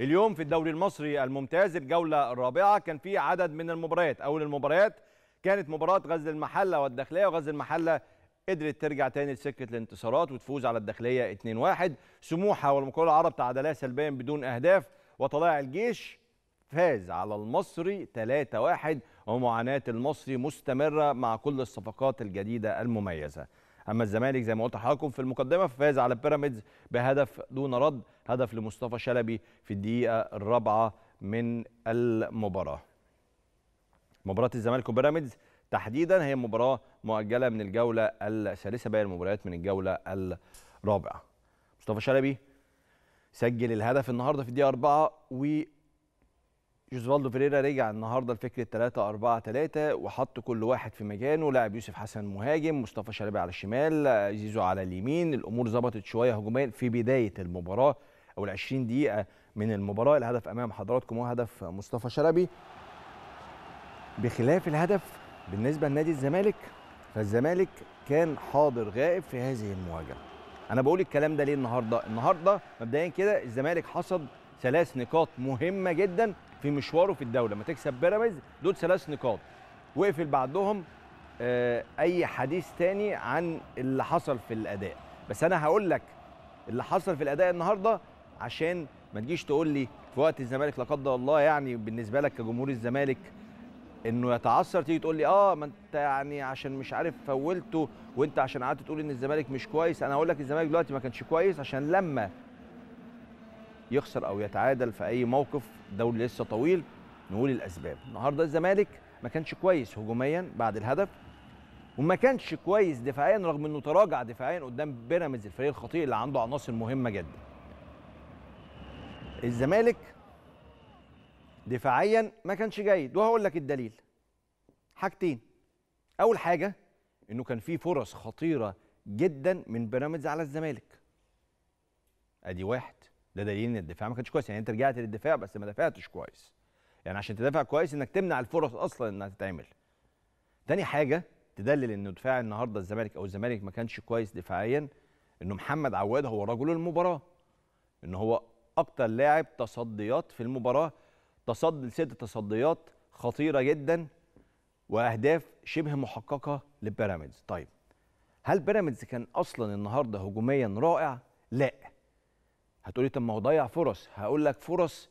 اليوم في الدوري المصري الممتاز الجولة الرابعة كان في عدد من المباريات أول المباريات كانت مباراة غزل المحلة والداخلية وغزل المحلة قدرت ترجع تاني لسكة الانتصارات وتفوز على الداخلية 2-1 سموحة والمقاولة العرب تعادلا سلبيا بدون أهداف وطلائع الجيش فاز على المصري 3-1 ومعاناة المصري مستمرة مع كل الصفقات الجديدة المميزة اما الزمالك زي ما قلت لحضراتكم في المقدمه فاز على بيراميدز بهدف دون رد هدف لمصطفى شلبي في الدقيقه الرابعه من المباراه مباراه الزمالك وبيراميدز تحديدا هي مباراه مؤجله من الجوله الثالثه باقي المباريات من الجوله الرابعه مصطفى شلبي سجل الهدف النهارده في الدقيقه 4 جوزوالدو فيريرا رجع النهارده لفكره 3 4 3 وحط كل واحد في مكانه لاعب يوسف حسن مهاجم مصطفى شلبي على الشمال زيزو على اليمين الامور ظبطت شويه هجوميا في بدايه المباراه او ال 20 دقيقه من المباراه الهدف امام حضراتكم هو هدف مصطفى شلبي بخلاف الهدف بالنسبه لنادي الزمالك فالزمالك كان حاضر غائب في هذه المواجهه انا بقول الكلام ده ليه النهارده النهارده مبدئيا كده الزمالك حصد ثلاث نقاط مهمه جدا في مشواره في الدوري ما تكسب بيراميدز دول ثلاث نقاط وقفل بعدهم آه، اي حديث تاني عن اللي حصل في الاداء بس انا هقول لك اللي حصل في الاداء النهارده عشان ما تجيش تقول لي في وقت الزمالك لا قدر الله يعني بالنسبه لك كجمهور الزمالك انه يتعثر تيجي تقول لي اه ما انت يعني عشان مش عارف فولته وانت عشان قعدت تقول ان الزمالك مش كويس انا هقول لك الزمالك دلوقتي ما كانش كويس عشان لما يخسر او يتعادل في اي موقف دوري لسه طويل نقول الاسباب النهارده الزمالك ما كانش كويس هجوميا بعد الهدف وما كانش كويس دفاعيا رغم انه تراجع دفاعيا قدام بيراميدز الفريق الخطير اللي عنده عناصر مهمه جدا الزمالك دفاعيا ما كانش جيد وهقول لك الدليل حاجتين اول حاجه انه كان في فرص خطيره جدا من بيراميدز على الزمالك ادي واحد ده دليل ان الدفاع ما كانش كويس يعني انت رجعت للدفاع بس ما دافعتش كويس يعني عشان تدافع كويس انك تمنع الفرص اصلا انها تتعمل تاني حاجه تدلل ان دفاع النهارده الزمالك او الزمالك ما كانش كويس دفاعيا انه محمد عواد هو رجل المباراه ان هو اكتر لاعب تصديات في المباراه تصدي لست تصديات خطيره جدا واهداف شبه محققه لبيراميدز طيب هل بيراميدز كان اصلا النهارده هجوميا رائع لا هتقولي طب ما هو ضيع فرص هقول لك فرص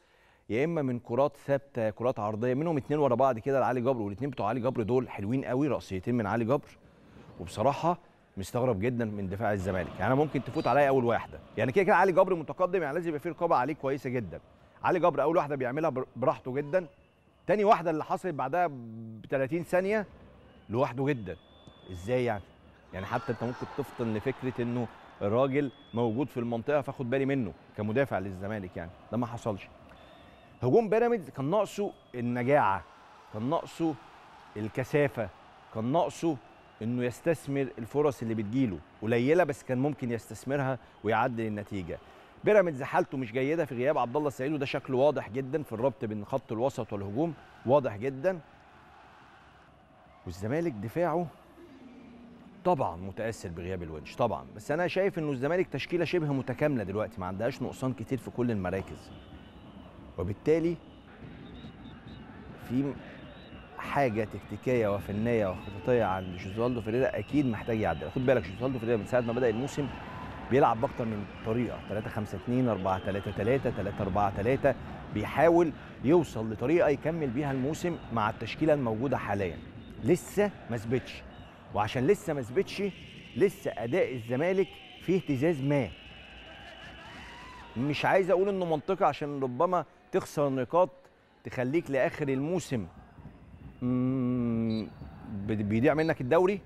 يا اما من كرات ثابته كرات عرضيه منهم اتنين ورا بعض كده لعلي جبر والاثنين بتوع علي جبر دول حلوين قوي رأسيتين من علي جبر وبصراحه مستغرب جدا من دفاع الزمالك يعني انا ممكن تفوت عليا اول واحده يعني كده كده علي جبر متقدم يعني لازم يبقى في رقابه عليه كويسه جدا علي جبر اول واحده بيعملها براحته جدا تاني واحده اللي حصلت بعدها ب 30 ثانيه لوحده جدا ازاي يعني يعني حتى انت ممكن تفطن لفكره انه الراجل موجود في المنطقه فاخد بالي منه كمدافع للزمالك يعني ده ما حصلش هجوم بيراميدز كان ناقصه النجاعه كان ناقصه الكثافه كان ناقصه انه يستثمر الفرص اللي بتجيله قليله بس كان ممكن يستثمرها ويعدل النتيجه بيراميدز حالته مش جيده في غياب عبد الله السعيد وده شكله واضح جدا في الربط بين خط الوسط والهجوم واضح جدا والزمالك دفاعه طبعا متاثر بغياب الونش طبعا بس انا شايف انه الزمالك تشكيله شبه متكامله دلوقتي ما عندهاش نقصان كتير في كل المراكز وبالتالي في حاجه تكتيكيه وفنيه وخططيه عند جوزالدو فيريرا اكيد محتاج يعدل خد بالك جوزالدو فيريرا من ساعه ما بدا الموسم بيلعب باكتر من طريقه 3 5 2 4 3 3 3 4 3 بيحاول يوصل لطريقه يكمل بيها الموسم مع التشكيله الموجوده حاليا لسه ما ثبتش وعشان لسه ما ثبتش لسه اداء الزمالك فيه اهتزاز ما مش عايز اقول انه منطقي عشان ربما تخسر نقاط تخليك لاخر الموسم بيضيع منك الدوري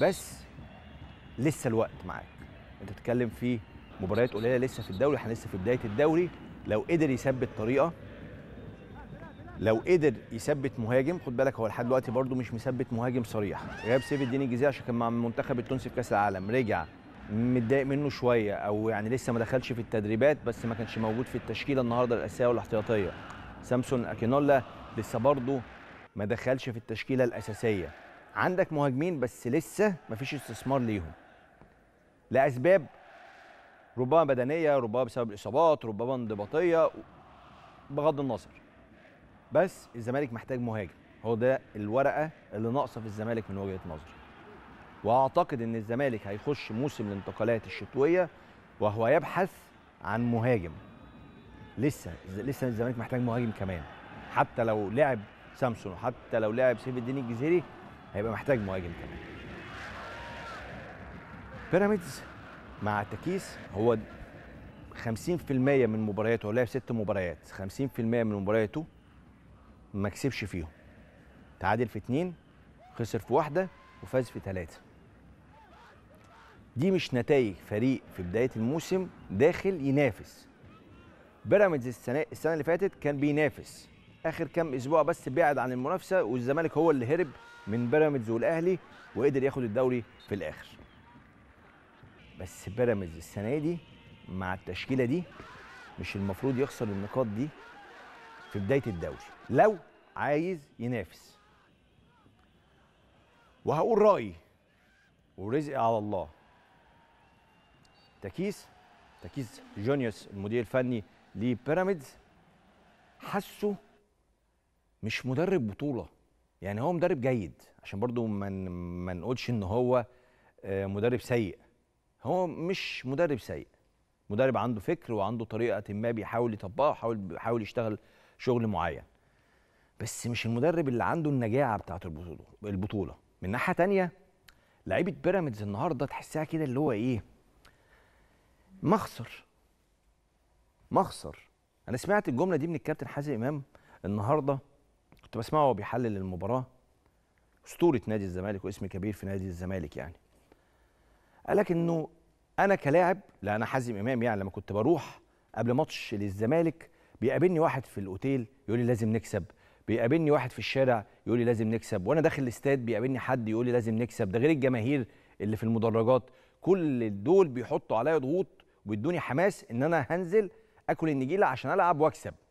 بس لسه الوقت معاك انت تتكلم في مباريات قليله لسه في الدوري احنا لسه في بدايه الدوري لو قدر يثبت طريقه لو قدر يثبت مهاجم خد بالك هو لحد دلوقتي برده مش مثبت مهاجم صريح غاب سيف الدين الجزيري عشان كان مع المنتخب التونسي في كاس العالم رجع متضايق منه شويه او يعني لسه ما دخلش في التدريبات بس ما كانش موجود في التشكيله النهارده الاساسيه والاحتياطيه سامسون اكينولا لسه برده ما دخلش في التشكيله الاساسيه عندك مهاجمين بس لسه ما فيش استثمار ليهم لاسباب ربما بدنيه ربما بسبب الاصابات ربما انضباطيه بغض النظر بس الزمالك محتاج مهاجم هو ده الورقه اللي ناقصه في الزمالك من وجهه نظري واعتقد ان الزمالك هيخش موسم الانتقالات الشتويه وهو يبحث عن مهاجم لسه لسه الزمالك محتاج مهاجم كمان حتى لو لعب سامسون وحتى لو لعب سيف الدين الجزيري هيبقى محتاج مهاجم كمان بيراميدز مع تكيس هو 50% من مبارياته هو لعب ست مباريات 50% من مبارياته ما كسبش فيهم تعادل في اتنين خسر في واحده وفاز في ثلاثه دي مش نتائج فريق في بدايه الموسم داخل ينافس بيراميدز السنه السنه اللي فاتت كان بينافس اخر كام اسبوع بس بعد عن المنافسه والزمالك هو اللي هرب من بيراميدز والاهلي وقدر ياخد الدوري في الاخر بس بيراميدز السنه دي مع التشكيله دي مش المفروض يخسر النقاط دي في بدايه الدوري لو عايز ينافس وهقول رايي ورزقي على الله تكيس تكيس جونيوس المدير الفني لبيراميدز حاسه مش مدرب بطوله يعني هو مدرب جيد عشان برضو ما ما نقولش ان هو آه، مدرب سيء هو مش مدرب سيء مدرب عنده فكر وعنده طريقه ما بيحاول يطبقها وحاول بيحاول يشتغل شغل معين بس مش المدرب اللي عنده النجاعه بتاعت البطوله البطوله من ناحيه تانية لعيبه بيراميدز النهارده تحسها كده اللي هو ايه مخسر مخسر انا سمعت الجمله دي من الكابتن حازم امام النهارده كنت بسمعه وهو بيحلل المباراه اسطوره نادي الزمالك واسم كبير في نادي الزمالك يعني قال لك انه انا كلاعب لا انا حازم امام يعني لما كنت بروح قبل ماتش للزمالك بيقابلني واحد في الاوتيل يقول لي لازم نكسب بيقابلني واحد في الشارع يقول لي لازم نكسب وانا داخل الاستاد بيقابلني حد يقول لي لازم نكسب ده غير الجماهير اللي في المدرجات كل دول بيحطوا عليا ضغوط ويدوني حماس ان انا هنزل اكل النجيله عشان العب واكسب